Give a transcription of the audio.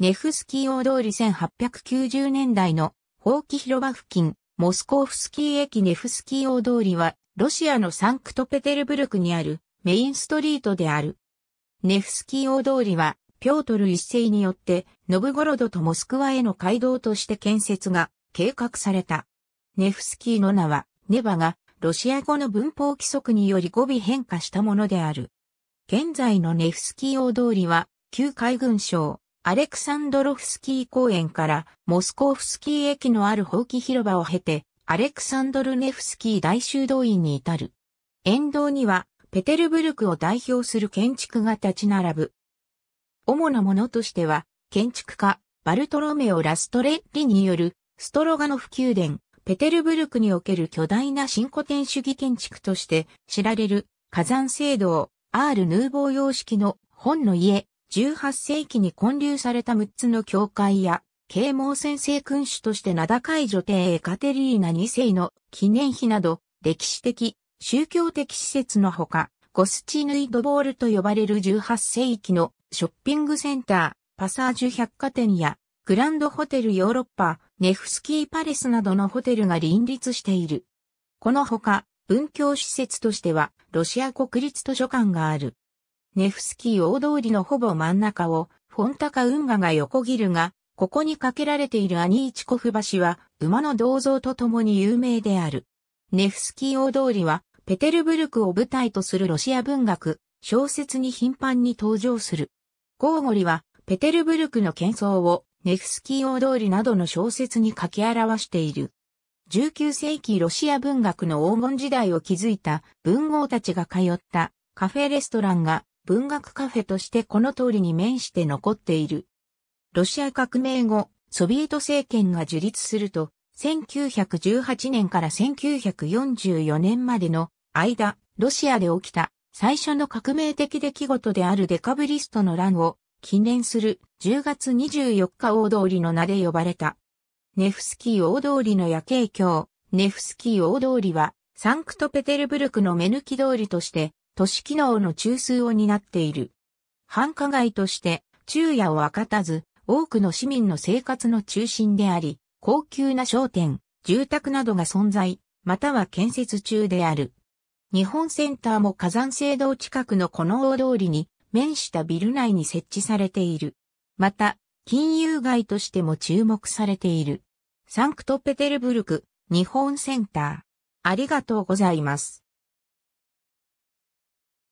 ネフスキー大通り1890年代の放棄広場付近、モスコーフスキー駅ネフスキー大通りは、ロシアのサンクトペテルブルクにあるメインストリートである。ネフスキー大通りは、ピョートル一世によって、ノブゴロドとモスクワへの街道として建設が計画された。ネフスキーの名は、ネバが、ロシア語の文法規則により語尾変化したものである。現在のネフスキー大通りは、旧海軍省、アレクサンドロフスキー公園からモスコーフスキー駅のある放棄広場を経て、アレクサンドルネフスキー大修道院に至る。沿道には、ペテルブルクを代表する建築が立ち並ぶ。主なものとしては、建築家、バルトロメオ・ラストレッリによる、ストロガノフ宮殿、ペテルブルクにおける巨大な新古典主義建築として知られる火山聖堂、アール・ヌーボー様式の本の家、18世紀に建立された6つの教会や、啓蒙先生君主として名高い女帝エカテリーナ2世の記念碑など、歴史的、宗教的施設のほか、ゴスチヌイドボールと呼ばれる18世紀のショッピングセンター、パサージュ百貨店や、グランドホテルヨーロッパ、ネフスキーパレスなどのホテルが林立している。このほか、文教施設としては、ロシア国立図書館がある。ネフスキー大通りのほぼ真ん中を、フォンタカ運河が横切るが、ここに架けられているアニーチコフ橋は、馬の銅像と共に有名である。ネフスキー大通りは、ペテルブルクを舞台とするロシア文学、小説に頻繁に登場する。ゴーゴリは、ペテルブルクの喧騒を、ネフスキー大通りなどの小説に書き表している。19世紀ロシア文学の黄金時代を築いた文豪たちが通ったカフェレストランが文学カフェとしてこの通りに面して残っている。ロシア革命後、ソビエト政権が樹立すると、1918年から1944年までの間、ロシアで起きた最初の革命的出来事であるデカブリストの乱を記念する10月24日大通りの名で呼ばれた。ネフスキー大通りの夜景橋、ネフスキー大通りはサンクトペテルブルクの目抜き通りとして都市機能の中枢を担っている。繁華街として昼夜を明かたず、多くの市民の生活の中心であり、高級な商店、住宅などが存在、または建設中である。日本センターも火山聖堂近くのこの大通りに面したビル内に設置されている。また、金融街としても注目されている。サンクトペテルブルク、日本センター。ありがとうございます。